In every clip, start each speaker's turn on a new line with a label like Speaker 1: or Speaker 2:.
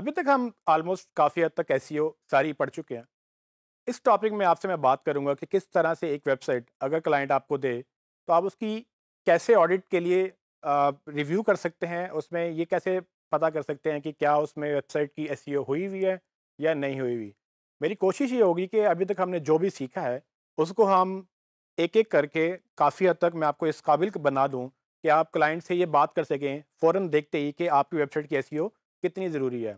Speaker 1: अभी तक हम ऑलमोस्ट काफ़ी हद तक एस e सारी पढ़ चुके हैं इस टॉपिक में आपसे मैं बात करूंगा कि किस तरह से एक वेबसाइट अगर क्लाइंट आपको दे तो आप उसकी कैसे ऑडिट के लिए रिव्यू कर सकते हैं उसमें ये कैसे पता कर सकते हैं कि क्या उसमें वेबसाइट की एस e हुई हुई है या नहीं हुई हुई मेरी कोशिश ये होगी कि अभी तक हमने जो भी सीखा है उसको हम एक एक करके काफ़ी हद तक मैं आपको इस काबिल बना दूँ कि आप क्लाइंट से ये बात कर सकें फ़ौर देखते ही कि आपकी वेबसाइट की एस e कितनी ज़रूरी है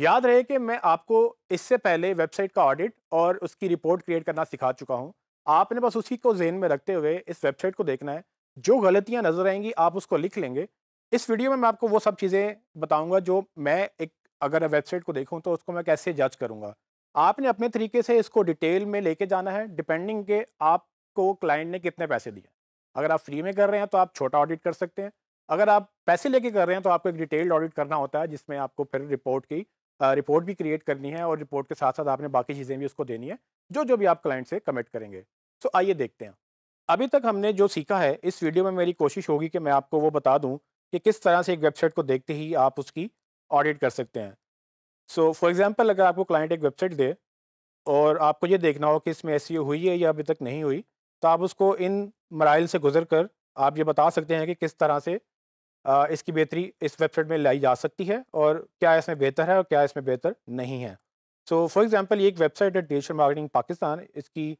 Speaker 1: याद रहे कि मैं आपको इससे पहले वेबसाइट का ऑडिट और उसकी रिपोर्ट क्रिएट करना सिखा चुका हूँ आपने बस उसी को जहन में रखते हुए इस वेबसाइट को देखना है जो गलतियाँ नज़र आएंगी आप उसको लिख लेंगे इस वीडियो में मैं आपको वो सब चीज़ें बताऊँगा जो मैं एक अगर वेबसाइट को देखूँ तो उसको मैं कैसे जज करूँगा आपने अपने तरीके से इसको डिटेल में लेके जाना है डिपेंडिंग के आपको क्लाइंट ने कितने पैसे दिए अगर आप फ्री में कर रहे हैं तो आप छोटा ऑडिट कर सकते हैं अगर आप पैसे लेके कर रहे हैं तो आपको एक डिटेल्ड ऑडिट करना होता है जिसमें आपको फिर रिपोर्ट की रिपोर्ट भी क्रिएट करनी है और रिपोर्ट के साथ साथ आपने बाकी चीज़ें भी उसको देनी है जो जो भी आप क्लाइंट से कमेंट करेंगे सो आइए देखते हैं अभी तक हमने जो सीखा है इस वीडियो में मेरी कोशिश होगी कि मैं आपको वो बता दूँ कि किस तरह से एक वेबसाइट को देखते ही आप उसकी ऑडिट कर सकते हैं सो फॉर एग्ज़ाम्पल अगर आपको क्लाइंट एक वेबसाइट दे और आपको ये देखना हो कि इसमें ऐसी हुई है या अभी तक नहीं हुई तो आप उसको इन मराइल से गुजर कर आप ये बता सकते हैं कि किस तरह से इसकी बेहतरी इस वेबसाइट में लाई जा सकती है और क्या इसमें बेहतर है और क्या इसमें बेहतर नहीं है सो फॉर एग्ज़ाम्पल ये एक वेबसाइट है डिजिटल मार्केटिंग पाकिस्तान इसकी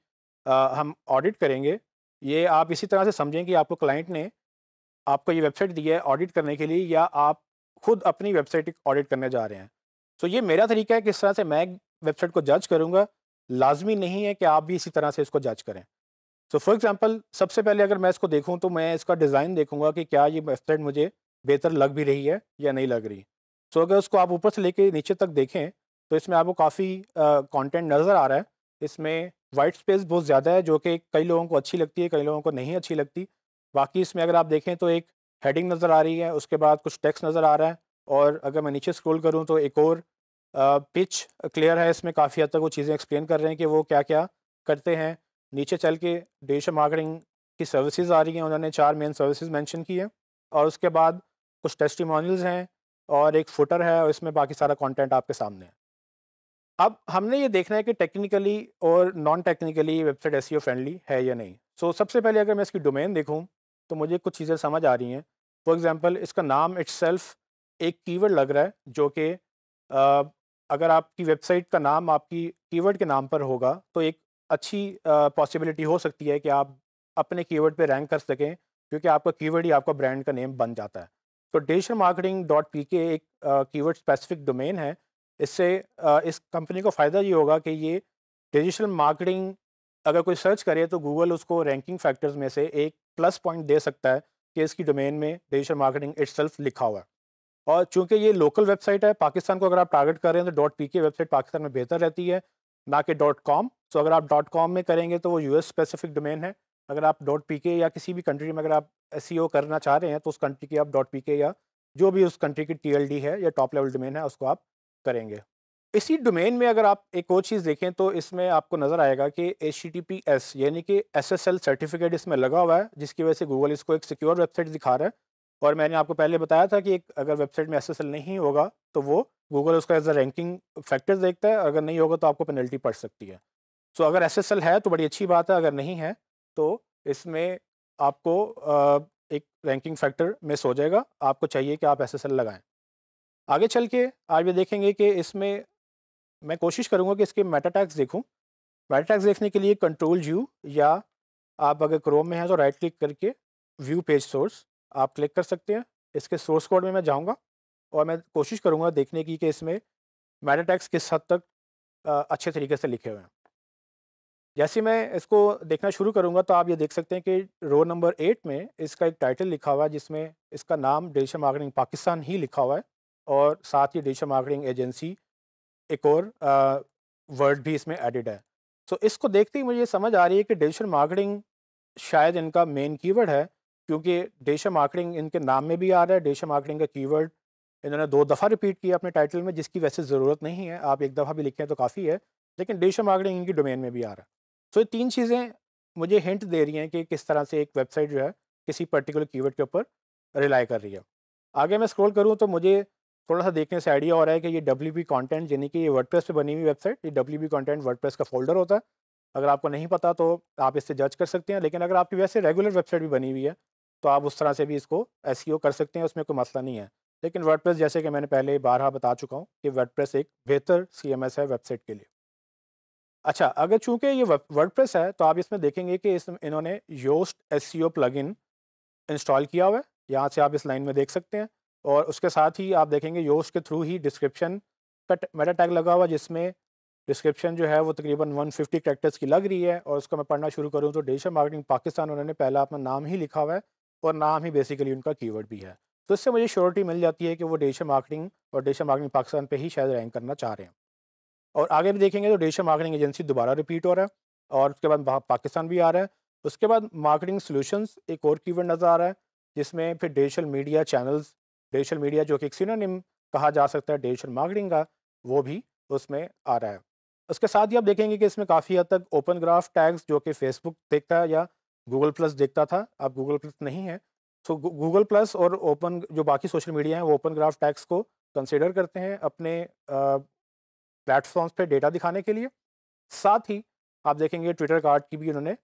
Speaker 1: आ, हम ऑडिट करेंगे ये आप इसी तरह से समझें कि आपको क्लाइंट ने आपको ये वेबसाइट दी है ऑडिट करने के लिए या आप खुद अपनी वेबसाइट ऑडिट करने जा रहे हैं सो so, ये मेरा तरीका है किस तरह से मैं वेबसाइट को जज करूँगा लाजमी नहीं है कि आप भी इसी तरह से इसको जज करें सो फॉर एग्जांपल सबसे पहले अगर मैं इसको देखूँ तो मैं इसका डिज़ाइन देखूंगा कि क्या ये वेबसाइट मुझे बेहतर लग भी रही है या नहीं लग रही सो so, अगर उसको आप ऊपर से लेके नीचे तक देखें तो इसमें आपको काफ़ी कॉन्टेंट नज़र आ रहा है इसमें वाइट स्पेस बहुत ज़्यादा है जो कि कई लोगों को अच्छी लगती है कई लोगों को नहीं अच्छी लगती बाकी इसमें अगर आप देखें तो एक हेडिंग नज़र आ रही है उसके बाद कुछ टेक्स्ट नज़र आ रहा है और अगर मैं नीचे स्क्रॉल करूं तो एक और पिच क्लियर है इसमें काफ़ी हद तक वो चीज़ें एक्सप्लेन कर रहे हैं कि वो क्या क्या करते हैं नीचे चल के डिजिटल मार्केटिंग की सर्विसेज आ रही हैं उन्होंने चार मेन सर्विसेज मेंशन की है और उसके बाद कुछ टेस्टिमोनियल्स हैं और एक फुटर है और इसमें बाकी सारा कंटेंट आपके सामने है अब हमने ये देखना है कि टेक्निकली और नॉन टेक्निकली वेबसाइट ऐसी फ्रेंडली है या नहीं सो so, सबसे पहले अगर मैं इसकी डोमेन देखूँ तो मुझे कुछ चीज़ें समझ आ रही हैं फॉर एग्ज़ाम्पल इसका नाम इट्स एक कीवर्ड लग रहा है जो कि अगर आपकी वेबसाइट का नाम आपकी कीवर्ड के नाम पर होगा तो एक अच्छी पॉसिबिलिटी हो सकती है कि आप अपने कीवर्ड पे रैंक कर सकें क्योंकि आपका कीवर्ड ही आपका ब्रांड का नेम बन जाता है तो डिजिटल मार्केटिंग डॉट पी के एक कीवर्ड स्पेसिफिक डोमेन है इससे इस कंपनी को फ़ायदा ये होगा कि ये डिजिटल मार्केटिंग अगर कोई सर्च करे तो गूगल उसको रैंकिंग फैक्टर्स में से एक प्लस पॉइंट दे सकता है कि इसकी डोमेन में डिजिटल मार्केटिंग इट लिखा हुआ है और चूंकि ये लोकल वेबसाइट है पाकिस्तान को अगर आप टारगेट कर रहे हैं तो dot P K website Pakistan में बेहतर रहती है ना कि डॉट कॉम सो अगर आप डॉट कॉम में करेंगे तो वो एस स्पेसिफिक डोमेन है अगर आप डॉट पी के या किसी भी कंट्री में अगर आप एस e करना चाह रहे हैं तो उस कंट्री की आप डॉट पी के या जो भी उस कंट्री की टी है या टॉप लेवल डोमेन है उसको आप करेंगे इसी डोमेन में अगर आप एक और चीज़ देखें तो इसमें आपको नज़र आएगा कि एच यानी कि एस सर्टिफिकेट इसमें लगा हुआ है जिसकी वजह से गूगल इसको एक सिक्योर वेबसाइट दिखा रहा है और मैंने आपको पहले बताया था कि एक अगर वेबसाइट में एस नहीं होगा तो वो गूगल उसका एज अ रैंकिंग फैक्टर देखता है अगर नहीं होगा तो आपको पेनल्टी पड़ सकती है सो अगर एस है तो बड़ी अच्छी बात है अगर नहीं है तो इसमें आपको एक रैंकिंग फैक्टर मिस हो जाएगा आपको चाहिए कि आप एस लगाएं आगे चल के आज ये देखेंगे कि इसमें मैं कोशिश करूँगा कि इसके मेटा टैक्स देखूँ मेटा टैक्स देखने के लिए कंट्रोल जू या आप अगर क्रोम में हैं तो राइट क्लिक करके व्यू पेज सोर्स आप क्लिक कर सकते हैं इसके सोर्स कोड में मैं जाऊँगा और मैं कोशिश करूँगा देखने की कि इसमें मेटा टैक्स किस हद तक अच्छे तरीके से लिखे हुए हैं जैसे मैं इसको देखना शुरू करूँगा तो आप ये देख सकते हैं कि रो नंबर एट में इसका एक टाइटल लिखा हुआ है जिसमें इसका नाम डिजिशल मार्केटिंग पाकिस्तान ही लिखा हुआ है और साथ ही डिजिटल मार्केटिंग एजेंसी एक और वर्ड भी इसमें एडिड है सो तो so, इसको देखते ही मुझे समझ आ रही है कि डिजिटल मार्केटिंग शायद इनका मेन कीवर्ड है क्योंकि डेशा मार्केटिंग इनके नाम में भी आ रहा है डेशा मार्केटिंग का कीवर्ड इन्होंने दो दफ़ा रिपीट किया अपने टाइटल में जिसकी वैसे ज़रूरत नहीं है आप एक दफ़ा भी लिखें तो काफ़ी है लेकिन डेशा मार्केटिंग इनकी डोमेन में भी आ रहा है सो तो ये तीन चीज़ें मुझे हिंट दे रही हैं कि किस तरह से एक वेबसाइट जो है किसी पर्टिकुलर कीवर्ड के ऊपर रिलाई कर रही है आगे मैं स्क्रॉल करूँ तो मुझे थोड़ा सा देखने से आइडिया हो रहा है कि ये डब्ल्यू बी कॉन्टेंट यानी कि ये वर्ड पे बनी हुई वेबसाइट ये डब्ल्यू बी कॉन्टेंट वर्डप्रेस का फोल्डर होता है अगर आपको नहीं पता तो आप इससे जज कर सकते हैं लेकिन अगर आपकी वैसे रेगुलर वेबसाइट भी बनी हुई है तो आप उस तरह से भी इसको एस e कर सकते हैं उसमें कोई मसला नहीं है लेकिन वर्ड जैसे कि मैंने पहले बारह बता चुका हूँ कि वर्ड एक बेहतर सी है वेबसाइट के लिए अच्छा अगर चूंकि ये वर्ड है तो आप इसमें देखेंगे कि इस इन्होंने योस्ट एस इन इंस्टॉल किया हुआ है यहाँ से आप इस लाइन में देख सकते हैं और उसके साथ ही आप देखेंगे योस्ट के थ्रू ही डिस्क्रिप्शन का मेटा टैग लगा हुआ जिसमें डिस्क्रिप्शन जो है वो तकरीबन 150 फिफ्टी की लग रही है और उसको मैं पढ़ना शुरू करूँ तो डिजिटल मार्केटिंग पाकिस्तान उन्होंने पहला अपना नाम ही लिखा हुआ है और नाम ही बेसिकली उनका कीवर्ड भी है तो इससे मुझे श्योरिटी मिल जाती है कि वो डेशा मार्केटिंग और डेशा मार्केटिंग पाकिस्तान पे ही शायद रैंक करना चाह रहे हैं और आगे भी देखेंगे तो डेशा मार्केटिंग एजेंसी दोबारा रिपीट हो रहा है और उसके बाद पाकिस्तान भी आ रहा है उसके बाद मार्केटिंग सोल्यूशंस एक और कीवर्ड नज़र आ रहा है जिसमें फिर digital media channels digital media जो कि एक सीनोनिम कहा जा सकता है डिजिटल मार्केटिंग का वो भी उसमें आ रहा है उसके साथ ही आप देखेंगे कि इसमें काफ़ी हद तक ओपन ग्राफ टैग्स जो कि फेसबुक देखता है या गूगल प्लस देखता था अब गूगल प्लस नहीं है सो गूगल प्लस और ओपन जो बाकी सोशल मीडिया हैं वो ओपन ग्राफ टैक्स को कंसिडर करते हैं अपने प्लेटफॉर्म्स पे डेटा दिखाने के लिए साथ ही आप देखेंगे ट्विटर कार्ड की भी उन्होंने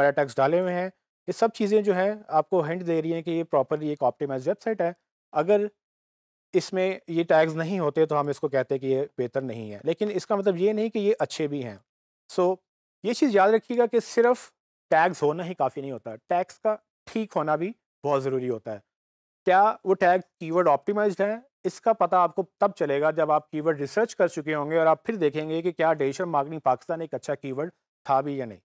Speaker 1: मेरा टैक्स डाले हुए हैं ये सब चीज़ें जो हैं आपको हिंट दे रही हैं कि ये प्रॉपरली एक ऑप्टिमाइज वेबसाइट है अगर इसमें ये टैग्स नहीं होते तो हम इसको कहते हैं कि ये बेहतर नहीं है लेकिन इसका मतलब ये नहीं कि ये अच्छे भी हैं सो so, ये चीज़ याद रखिएगा कि सिर्फ टैग्स होना ही काफ़ी नहीं होता टैग्स का ठीक होना भी बहुत ज़रूरी होता है क्या वो टैग कीवर्ड ऑप्टिमाइज्ड है इसका पता आपको तब चलेगा जब आप कीवर्ड रिसर्च कर चुके होंगे और आप फिर देखेंगे कि क्या डिजिटल मार्केटिंग पाकिस्तान एक अच्छा कीवर्ड था भी या नहीं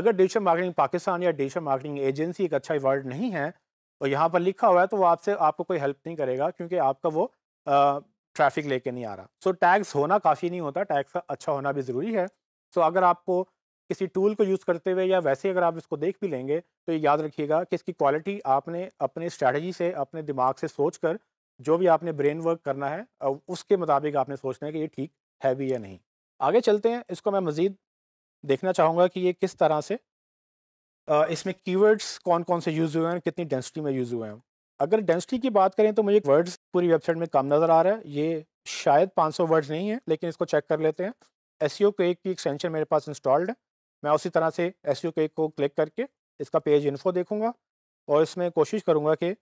Speaker 1: अगर डिजिटल मार्केटिंग पाकिस्तान या डिजिटल मार्केटिंग एजेंसी एक अच्छा वर्ड नहीं है और यहाँ पर लिखा हुआ है तो वो आपसे आपको कोई हेल्प नहीं करेगा क्योंकि आपका वो ट्रैफिक लेके नहीं आ रहा सो so, टैग्स होना काफ़ी नहीं होता टैग्स का अच्छा होना भी ज़रूरी है सो so, अगर आपको किसी टूल को यूज़ करते हुए या वैसे अगर आप इसको देख भी लेंगे तो ये याद रखिएगा कि इसकी क्वालिटी आपने अपने स्ट्रैटेजी से अपने दिमाग से सोच कर जो भी आपने ब्रेन वर्क करना है उसके मुताबिक आपने सोचना है कि ये ठीक है भी या नहीं आगे चलते हैं इसको मैं मज़ीद देखना चाहूँगा कि ये किस तरह से इसमें कीवर्ड्स कौन कौन से यूज़ हुए हैं कितनी डेंसिटी में यूज़ हुए हैं अगर डेंसिटी की बात करें तो मुझे वर्ड्स पूरी वेबसाइट में कम नज़र आ रहा है ये शायद 500 वर्ड्स नहीं है लेकिन इसको चेक कर लेते हैं एस सी क्वेक की एक्सटेंशन मेरे पास इंस्टॉल्ड है मैं उसी तरह से एस यू को क्लिक करके इसका पेज इन्फो देखूँगा और इसमें कोशिश करूँगा कि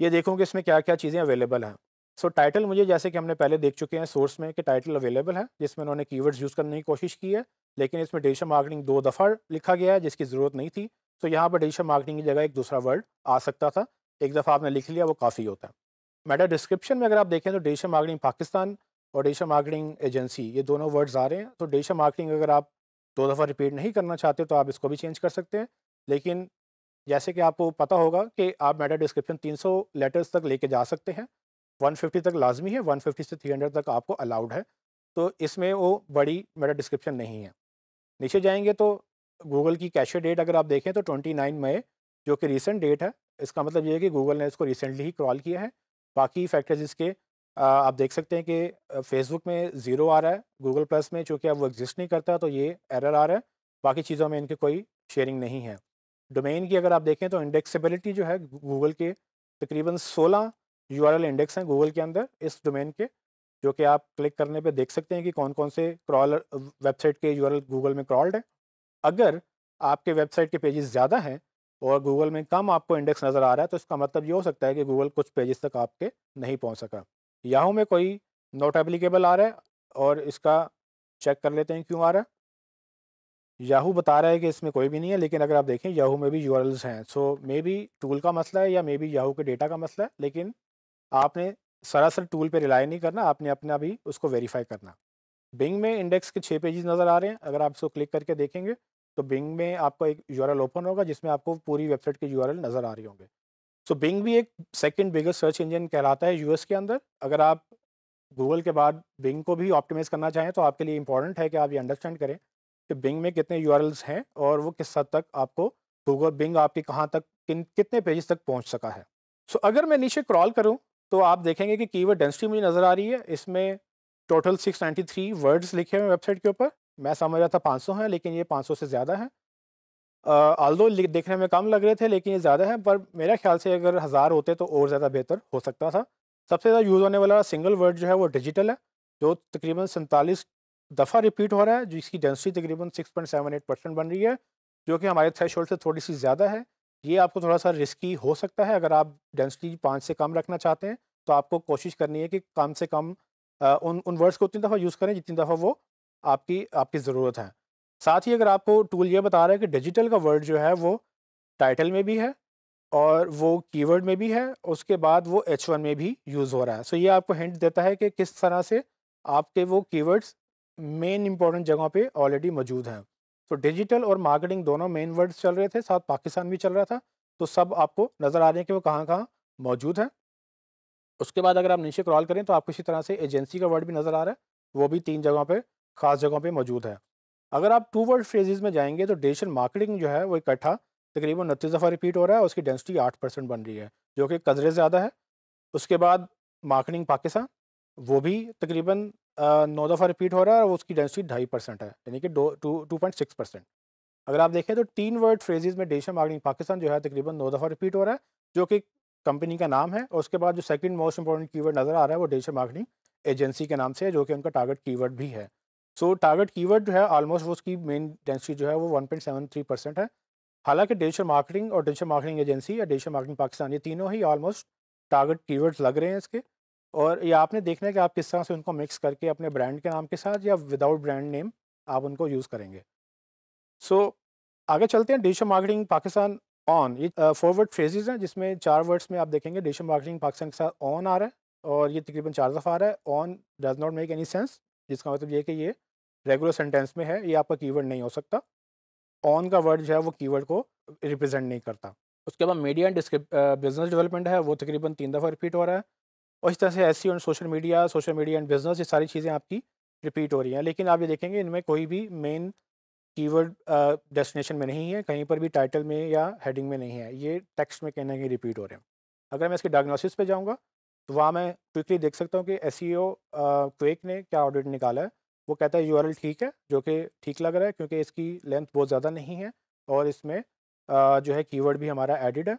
Speaker 1: ये देखूँ कि इसमें क्या क्या चीज़ें अवेलेबल हैं सो so, टाइटल मुझे जैसे कि हमने पहले देख चुके हैं सोर्स में कि टाइटल अवेलेबल है जिसमें उन्होंने कीवर्ड्स यूज़ करने की कोशिश की है लेकिन इसमें डिजिटल मार्केटिंग दो दफ़ा लिखा गया है जिसकी ज़रूरत नहीं थी तो यहाँ पर डिजिटल मार्केटिंग की जगह एक दूसरा वर्ड आ सकता था एक दफ़ा आपने लिख लिया वो काफ़ी होता है मेटा डिस्क्रिप्शन में अगर आप देखें तो डिजिटल मार्केटिंग पाकिस्तान और डिजिटल मार्केटिंग एजेंसी ये दोनों वर्ड्स आ रहे हैं तो डिजिटल मार्केटिंग अगर आप दो दफ़ा रिपीट नहीं करना चाहते तो आप इसको भी चेंज कर सकते हैं लेकिन जैसे कि आपको पता होगा कि आप मेटा डिस्क्रिप्शन 300 लेटर्स तक लेके जा सकते हैं 150 तक लाजमी है 150 से 300 तक आपको अलाउड है तो इसमें वो बड़ी मेटा डिस्क्रिप्शन नहीं है नीचे जाएंगे तो गूगल की कैशे डेट अगर आप देखें तो 29 मई जो कि रिसेंट डेट है इसका मतलब ये है कि गूगल ने इसको रिसेंटली ही क्रॉल किया है बाकी फैक्टर्स इसके आप देख सकते हैं कि फेसबुक में ज़ीरो आ रहा है गूगल प्लस में चूँकि अब वो एग्जिस्ट नहीं करता तो ये एरर आ रहा है बाकी चीज़ों में इनकी कोई शेयरिंग नहीं है डोमेन की अगर आप देखें तो इंडेक्सेबिलिटी जो है गूगल के तकरीबन 16 यू इंडेक्स हैं गूगल के अंदर इस डोमेन के जो कि आप क्लिक करने पे देख सकते हैं कि कौन कौन से क्रॉलर वेबसाइट के यू गूगल में क्रॉल्ड है अगर आपके वेबसाइट के पेजेस ज़्यादा हैं और गूगल में कम आपको इंडेक्स नज़र आ रहा है तो इसका मतलब ये हो सकता है कि गूगल कुछ पेजेस तक आपके नहीं पहुँच सका याहू में कोई नोट एप्लीकेबल आ रहा है और इसका चेक कर लेते हैं क्यों आ रहा है याहू बता रहा है कि इसमें कोई भी नहीं है लेकिन अगर आप देखें याहू में भी यू हैं सो मे बी टूल का मसला है या मे बी याहू के डेटा का मसला है लेकिन आपने सरासर टूल पे रिलाई नहीं करना आपने अपना भी उसको वेरीफाई करना बिंग में इंडेक्स के छः पेजेस नज़र आ रहे हैं अगर आप इसको क्लिक करके देखेंगे तो बिंग में आपका एक यू ओपन होगा जिसमें आपको पूरी वेबसाइट के यू नज़र आ रही होंगे सो बिंग भी एक सेकेंड बिगेस्ट सर्च इंजन कहलाता है यूएस के अंदर अगर आप गूगल के बाद बिंग को भी ऑप्टिमाइज़ करना चाहें तो आपके लिए इंपॉर्टेंट है कि आप ये अंडरस्टैंड करें कि बिंग में कितने यू हैं और वो किस हद तक आपको गूगल बिंग आपके कहाँ तक किन कितने पेजेस तक पहुँच सका है सो so, अगर मैं नीचे क्रॉल करूँ तो आप देखेंगे कि कीवर्ड डेंसिटी मुझे नज़र आ रही है इसमें टोटल 693 वर्ड्स लिखे हुए वेबसाइट के ऊपर मैं समझ रहा था 500 हैं लेकिन ये 500 से ज़्यादा है आल दो देखने में कम लग रहे थे लेकिन ये ज़्यादा है पर मेरा ख्याल से अगर हज़ार होते तो और ज़्यादा बेहतर हो सकता था सबसे ज़्यादा यूज़ होने वाला सिंगल वर्ड जो है वो डिजिटल है जो तकरीबन सैंतालीस दफ़ा रिपीट हो रहा है जिसकी डेंसिटी तकरीबन six point seven eight percent बन रही है जो कि हमारे थ्रेश से थोड़ी सी ज़्यादा है ये आपको थोड़ा सा रिस्की हो सकता है अगर आप डेंसिटी पाँच से कम रखना चाहते हैं तो आपको कोशिश करनी है कि कम से कम उन उन वर्ड्स को उतनी दफ़ा यूज़ करें जितनी दफ़ा वो आपकी आपकी ज़रूरत है साथ ही अगर आपको टूल ये बता रहा है कि डिजिटल का वर्ड जो है वो टाइटल में भी है और वो कीवर्ड में भी है उसके बाद वो एच वन में भी यूज़ हो रहा है सो so ये आपको हिंट देता है कि किस तरह से आपके वो कीवर्ड्स मेन इंपॉर्टेंट जगहों पे ऑलरेडी मौजूद हैं तो डिजिटल और मार्केटिंग दोनों मेन वर्ड्स चल रहे थे साथ पाकिस्तान भी चल रहा था तो सब आपको नज़र आ रहे हैं कि वो कहाँ कहाँ मौजूद हैं उसके बाद अगर आप नीचे क्रॉल करें तो आपको इसी तरह से एजेंसी का वर्ड भी नज़र आ रहा है वो भी तीन जगहों पर ख़ास जगहों पर मौजूद है अगर आप टू वर्ड फ्रेजेज में जाएंगे तो डिजिटल मार्केटिंग जो है वो इकट्ठा तकरीबन उनतीस दफ़ा रिपीट हो रहा है उसकी डेंसिटी आठ परसेंट बन रही है जो कि कदरे ज़्यादा है उसके बाद मार्केटिंग पाकिस्तान वो भी तकरीबन नौ दफ़ा रिपीट हो रहा है और उसकी डेंसिटी ढाई परसेंट है यानी कि टू पॉइंट सिक्स परसेंट अगर आप देखें तो तीन वर्ड फ्रेजेज में डिजिटल मार्केटिंग पाकिस्तान जो है तकरीबन नौ दफ़ा रिपीट हो रहा है जो कि कंपनी का नाम है और उसके बाद जो सेकंड मोस्ट इंपॉर्टेंट कीवर्ड नज़र आ रहा है वो डिजिटल मार्केटिंग एजेंसी के नाम से है जो कि उनका टारगेट कीवर्ड भी है सो टारगेट कीवर्ड जो है ऑलमोस्ट वो उसकी मेन डेंसिटी जो है वो 1.73 परसेंट है हालांकि डिजिटल मार्केटिंग और डिजिटल मार्केटिंग एजेंसी या डिजिटल मार्केटिंग पाकिस्तान ये तीनों ही ऑलमोस्ट टारगेट कीवर्ड्स लग रहे हैं इसके और ये आपने देखना है कि आप किस तरह से उनको मिक्स करके अपने ब्रांड के नाम के साथ या विदाउट ब्रांड नेम आप उनको यूज़ करेंगे सो so, आगे चलते हैं डिजिटल मार्केटिंग पाकिस्तान ऑन ये फॉरवर्ड फ्रेजेज हैं जिसमें चार वर्ड्स में आप देखेंगे डिजिटल मार्केटिंग पाकिस्तान के साथ ऑन आ रहा है और ये तकरीबन चार दफ़ा आ रहा है on does not make any sense जिसका मतलब ये कि ये रेगुलर सेंटेंस में है ये आपका कीवर्ड नहीं हो सकता ऑन का वर्ड जो है वो कीवर्ड को रिप्रेजेंट नहीं करता उसके बाद मीडिया एंड बिजनेस डेवलपमेंट है वो तकरीबन तीन दफ़ा रिपीट हो रहा है और इस तरह से S and social media social media and business ये सारी चीज़ें आपकी रिपीट हो रही हैं लेकिन आप ये देखेंगे इनमें कोई भी मेन कीवर्ड डेस्टिनेशन में नहीं है कहीं पर भी टाइटल में या हेडिंग में नहीं है ये टेक्स्ट में कहीं ना कहीं रिपीट हो रहे हैं अगर मैं इसके डायग्नोसिस पे जाऊँगा तो वहाँ मैं क्विकली देख सकता हूँ कि एस क्वेक ने क्या ऑडिट निकाला है वो कहता है यू ठीक है जो कि ठीक लग रहा है क्योंकि इसकी लेंथ बहुत ज़्यादा नहीं है और इसमें जो है कीवर्ड भी हमारा एडिड है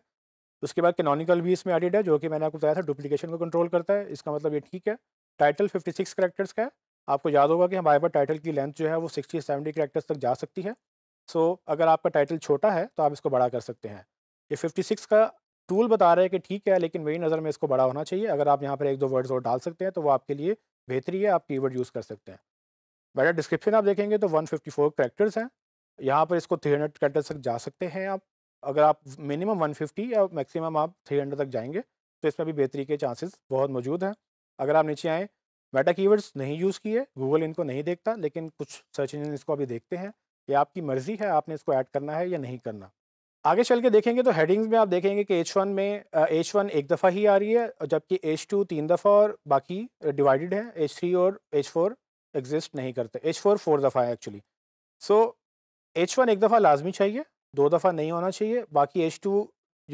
Speaker 1: उसके बाद कैनोनिकल भी इसमें एडिड है जो कि मैंने आपको बताया था डुप्लीकेशन को कंट्रोल करता है इसका मतलब ये ठीक है टाइटल 56 करेक्टर्स का है आपको याद होगा कि हमारे पास टाइटल की लेंथ जो है वो 60 70 करेक्टर्स तक जा सकती है सो so, अगर आपका टाइटल छोटा है तो आप इसको बड़ा कर सकते हैं ये फिफ्टी का टूल बता रहे हैं कि ठीक है लेकिन मेरी नज़र में इसको बड़ा होना चाहिए अगर आप यहाँ पर एक दो वर्ड्स और डाल सकते हैं तो वो आपके लिए बेहतरी है आप कीवर्ड यूज़ कर सकते हैं बेटा डिस्क्रिप्शन आप देखेंगे तो 154 करेक्टर्स हैं यहाँ पर इसको 300 करेक्टर्स तक जा सकते हैं आप अगर आप मिनिमम 150 या मैक्सिमम आप 300 तक जाएंगे तो इसमें भी बेहतरी के चांसेस बहुत मौजूद हैं अगर आप नीचे आएँ मेटा कीवर्ड्स नहीं यूज़ किए गूगल इनको नहीं देखता लेकिन कुछ सर्च इंजन इसको अभी देखते हैं ये आपकी मर्ज़ी है आपने इसको ऐड करना है या नहीं करना आगे चल के देखेंगे तो हेडिंग्स में आप देखेंगे कि एच वन में एच वन एक दफ़ा ही आ रही है जबकि एच टू तीन दफ़ा और बाकी डिवाइडेड है एच थ्री और एच फोर एग्जिस्ट नहीं करते एच फोर फोर दफ़ा है एक्चुअली सो एच वन एक दफ़ा लाजमी चाहिए दो दफ़ा नहीं होना चाहिए बाकी एच टू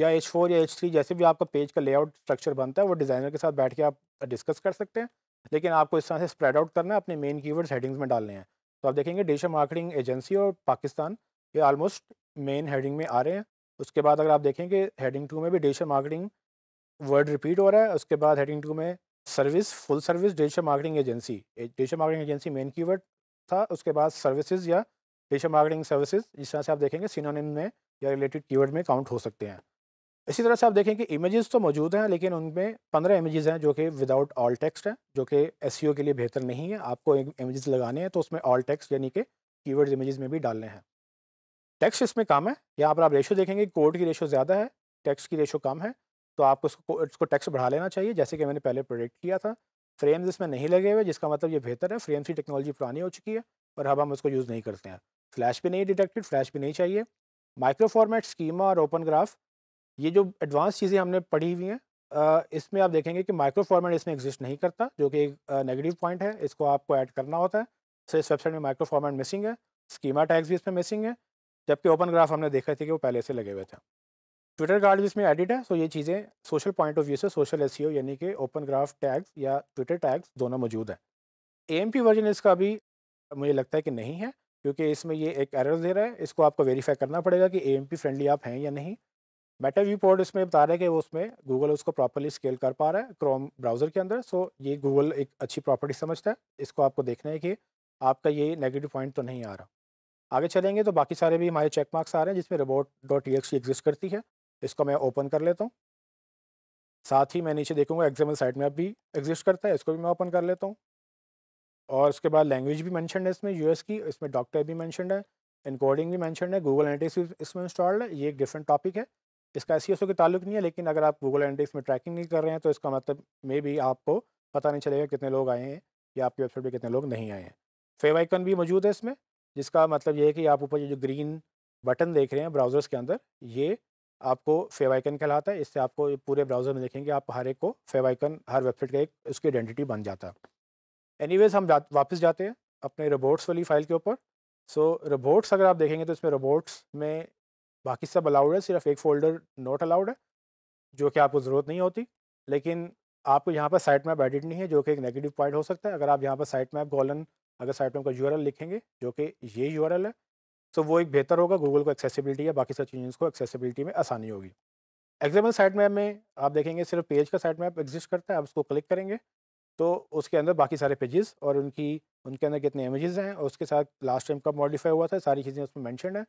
Speaker 1: या एच फोर या एच थ्री जैसे भी आपका पेज का लेआउट स्ट्रक्चर बनता है वो डिज़ाइनर के साथ बैठ के आप डिस्कस कर सकते हैं लेकिन आपको इस तरह से स्प्रेड आउट करना है अपने मेन कीवर्ड्स हेडिंग्स में डालने हैं तो आप देखेंगे डेशा मार्केटिंग एजेंसी और पाकिस्तान ये ऑलमोस्ट मेन हेडिंग में आ रहे हैं उसके बाद अगर आप देखेंगे हेडिंग टू में भी डेशा मार्केटिंग वर्ड रिपीट हो रहा है उसके बाद हेडिंग टू में service full service digital marketing agency digital marketing agency main keyword था उसके बाद सर्विसेज या डिजिटल मार्केटिंग सर्विसेज जिस तरह से आप देखेंगे सिनोनिम में या रिलेटेड कीवर्ड में काउंट हो सकते हैं इसी तरह से आप देखें कि इमेजेस तो मौजूद हैं लेकिन उनमें पंद्रह इमेजेस हैं जो कि विदाउट ऑल टेक्स्ट हैं जो कि एस e के लिए बेहतर नहीं है आपको इमेजेस लगाने हैं तो उसमें ऑल टेक्स्ट यानी कि कीवर्ड इमेजेस में भी डालने हैं टेक्स्ट इसमें कम है यहाँ पर आप रेशो देखेंगे कोड की रेशो ज़्यादा है टेक्स्ट की रेशो कम है तो आपको उसको उसको टेक्स्ट बढ़ा लेना चाहिए जैसे कि मैंने पहले प्रोडिक्ट किया था फ्रेम्स इसमें नहीं लगे हुए जिसका मतलब ये बेहतर है फ्रेम्स की टेक्नोलॉजी पुरानी हो चुकी है और अब हम उसको यूज़ नहीं करते हैं फ्लैश भी नहीं डिटेक्टेड फ्लैश भी नहीं चाहिए माइक्रो फॉर्मेट स्कीमा और ओपन ग्राफ ये जो एडवांस चीज़ें हमने पढ़ी हुई हैं इसमें आप देखेंगे कि माइक्रो फॉर्मेट इसमें एग्जिस्ट नहीं करता जो कि एक नेगेटिव पॉइंट है इसको आपको ऐड करना होता है सो तो इस वेबसाइट में माइक्रो फॉर्मेट मिसिंग है स्कीमा टैग्स भी इसमें मिसिंग है जबकि ओपन ग्राफ हमने देखा थे कि वो पहले से लगे हुए थे ट्विटर गार्ड भी इसमें एडिट है सो ये चीज़ें सोशल पॉइंट ऑफ व्यू से सोशल एस e यानी कि ओपन ग्राफ टैग्स या ट्विटर टैग्स दोनों मौजूद हैं एम वर्जन इसका भी मुझे लगता है कि नहीं है क्योंकि इसमें ये एक एरर दे रहा है इसको आपको वेरीफाई करना पड़ेगा कि ए फ्रेंडली आप हैं या नहीं मेटा व्यू पोर्ट इसमें बता रहा है कि वो उसमें गूगल उसको प्रॉपरली स्केल कर पा रहा है क्रोम ब्राउज़र के अंदर सो ये गूगल एक अच्छी प्रॉपर्टी समझता है इसको आपको देखना है कि आपका ये नेगेटिव पॉइंट तो नहीं आ रहा आगे चलेंगे तो बाकी सारे भी हमारे चेक मार्क्स आ रहे हैं जिसमें रोबोट डॉट ई एग्जिस्ट करती है इसको मैं ओपन कर लेता हूँ साथ ही मैं नीचे देखूँगा एग्जाम्पल साइट में भी एग्जिस्ट करता है इसको भी मैं ओपन कर लेता हूँ और उसके बाद लैंग्वेज भी मैंशन है इसमें यूएस की इसमें डॉक्टर भी मैंशन है इनकोडिंग भी मैंशन है गूगल एनालिटिक्स भी इसमें इंस्टॉल्ड है ये एक डिफरेंट टॉपिक है इसका एस e से ताल्लुक नहीं है लेकिन अगर आप गूगल एनालिटिक्स में ट्रैकिंग नहीं कर रहे हैं तो इसका मतलब मे भी आपको पता नहीं चलेगा कितने लोग आए हैं या आपकी वेबसाइट पर कितने लोग नहीं आए हैं फेव आइकन भी मौजूद है इसमें जिसका मतलब ये है कि आप ऊपर जो ग्रीन बटन देख रहे हैं ब्राउज़र्स के अंदर ये आपको फेवाइकन कहलाता है इससे आपको पूरे ब्राउज़र में देखेंगे आप हर एक को फेवाइकन हर वेबसाइट का एक उसकी आइडेंटिटी बन जाता है एनीवेज हम जा, वापस जाते हैं अपने रोबोट्स वाली फ़ाइल के ऊपर सो रोबोट्स अगर आप देखेंगे तो इसमें रोबोट्स में बाकी सब अलाउड है सिर्फ एक फ़ोल्डर नॉट अलाउड है जो कि आपको ज़रूरत नहीं होती लेकिन आपको यहाँ पर साइट मैप एडिट नहीं है जो कि एक नेगेटिव पॉइंट हो सकता है अगर आप यहाँ पर साइट मैप गॉलन अगर साइट मैप का यू लिखेंगे जो कि ये यू है सो तो वो एक बेहतर होगा गूगल को एक्सेसिबिलिटी या बाकी सर्च इंजन को एक्सेसिबिलिटी में आसानी होगी एग्जाम्पल साइट मैप में आप देखेंगे सिर्फ पेज का साइट मैप एग्जिस्ट करता है आप उसको क्लिक करेंगे तो उसके अंदर बाकी सारे पेजेस और उनकी उनके अंदर कितने इमेजेस हैं और उसके साथ लास्ट टाइम कब मॉडिफाई हुआ था सारी चीज़ें उसमें मैंशन है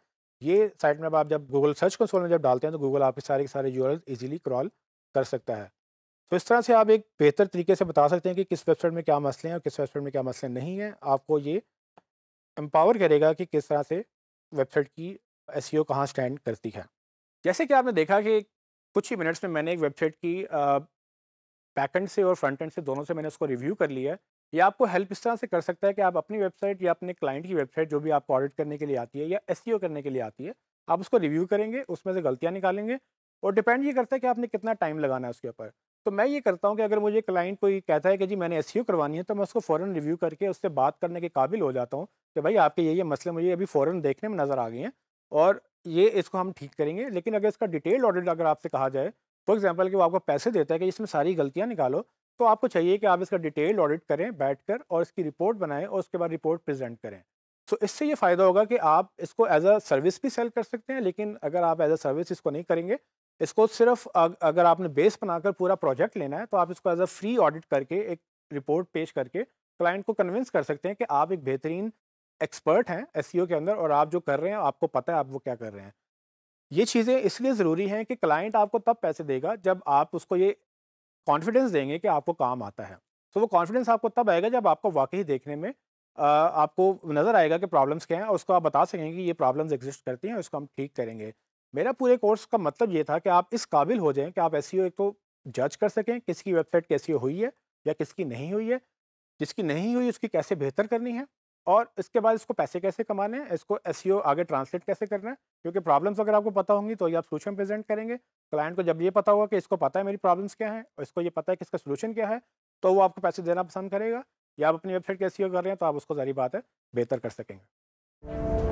Speaker 1: ये साइट मैप आप जब गूगल सर्च कंसोल में जब डालते हैं तो गूगल आपके सारे के सारे यू इजीली क्रॉल कर सकता है तो इस तरह से आप एक बेहतर तरीके से बता सकते हैं कि किस वेबसाइट में क्या मसले हैं और किस वेबसाइट में क्या मसले नहीं हैं आपको ये एम्पावर करेगा कि किस तरह से वेबसाइट की एस कहाँ स्टैंड करती है जैसे कि आपने देखा कि कुछ ही मिनट्स में मैंने एक वेबसाइट की बैकेंड से और फ्रंट एंड से दोनों से मैंने उसको रिव्यू कर लिया है ये आपको हेल्प इस तरह से कर सकता है कि आप अपनी वेबसाइट या अपने क्लाइंट की वेबसाइट जो भी आपको ऑडिट करने के लिए आती है या एस करने के लिए आती है आप उसको रिव्यू करेंगे उसमें से गलतियाँ निकालेंगे और डिपेंड ये करता है कि आपने कितना टाइम लगाना है उसके ऊपर तो मैं ये करता हूँ कि अगर मुझे क्लाइंट कोई कहता है कि जी मैंने एस e करवानी है तो मैं उसको फ़ौरन रिव्यू करके उससे बात करने के काबिल हो जाता हूँ कि भाई आपके ये ये मसले मुझे अभी फ़ौरन देखने में नज़र आ गए हैं और ये इसको हम ठीक करेंगे लेकिन अगर इसका डिटेल ऑडिट अगर आपसे कहा जाए फॉर एग्जाम्पल कि वो आपको पैसे देता है कि इसमें सारी गलतियाँ निकालो तो आपको चाहिए कि आप इसका डिटेल ऑडिट करें बैठकर और इसकी रिपोर्ट बनाएं और उसके बाद रिपोर्ट प्रेजेंट करें सो तो so, इससे ये फ़ायदा होगा कि आप इसको एज अ सर्विस भी सेल कर सकते हैं लेकिन अगर आप एज अ सर्विस इसको नहीं करेंगे इसको सिर्फ अगर आपने बेस बनाकर पूरा प्रोजेक्ट लेना है तो आप इसको एज अ फ्री ऑडिट करके एक रिपोर्ट पेश करके क्लाइंट को कन्विंस कर सकते हैं कि आप एक बेहतरीन एक्सपर्ट हैं एस e के अंदर और आप जो कर रहे हैं आपको पता है आप वो क्या कर रहे हैं ये चीज़ें इसलिए ज़रूरी हैं कि क्लाइंट आपको तब पैसे देगा जब आप उसको ये कॉन्फिडेंस देंगे कि आपको काम आता है तो वो कॉन्फिडेंस आपको तब आएगा जब आपको वाकई देखने में आ, आपको नज़र आएगा कि प्रॉब्लम्स क्या हैं और उसको आप बता सकेंगे कि ये प्रॉब्लम्स एग्जिस्ट करती हैं उसको हम ठीक करेंगे मेरा पूरे कोर्स का मतलब ये था कि आप इस काबिल हो जाएं कि आप एस एक e तो जज कर सकें किसकी वेबसाइट कैसी हुई है या किसकी नहीं हुई है जिसकी नहीं हुई उसकी कैसे बेहतर करनी है और इसके बाद इसको पैसे कैसे कमाने हैं इसको एस e आगे ट्रांसलेट कैसे करना है क्योंकि प्रॉब्लम्स अगर आपको पता होंगी तो ये आप सोल्यूशन प्रेजेंट करेंगे क्लाइंट को जब ये पता होगा कि इसको पता है मेरी प्रॉब्लम्स क्या हैं और इसको ये पता है कि इसका सोल्यूशन क्या है तो वो आपको पैसे देना पसंद करेगा या आप अपनी वेबसाइट कैसी e कर रहे हैं तो आप उसको जारी बात है बेहतर कर सकेंगे